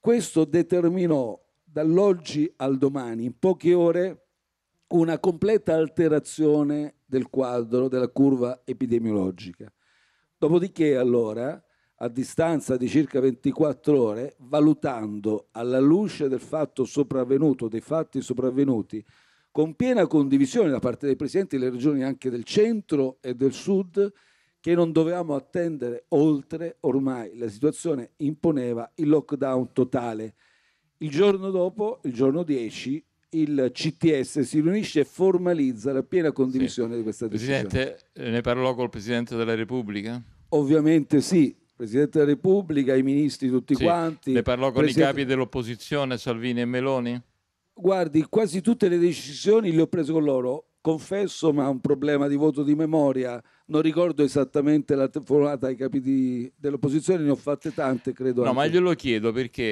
Questo determinò dall'oggi al domani, in poche ore, una completa alterazione del quadro della curva epidemiologica. Dopodiché, allora, a distanza di circa 24 ore, valutando alla luce del fatto sopravvenuto, dei fatti sopravvenuti, con piena condivisione da parte dei presidenti delle regioni anche del centro e del sud, che non dovevamo attendere oltre, ormai la situazione imponeva il lockdown totale. Il giorno dopo, il giorno 10, il CTS si riunisce e formalizza la piena condivisione sì. di questa decisione. Presidente, eh, ne parlò col Presidente della Repubblica? Ovviamente sì, Presidente della Repubblica, i ministri tutti sì. quanti. Ne parlò con Presidente... i capi dell'opposizione, Salvini e Meloni? Guardi, quasi tutte le decisioni le ho prese con loro confesso, ma un problema di voto di memoria. Non ricordo esattamente la telefonata ai capi dell'opposizione, ne ho fatte tante, credo. No, anche. ma glielo chiedo perché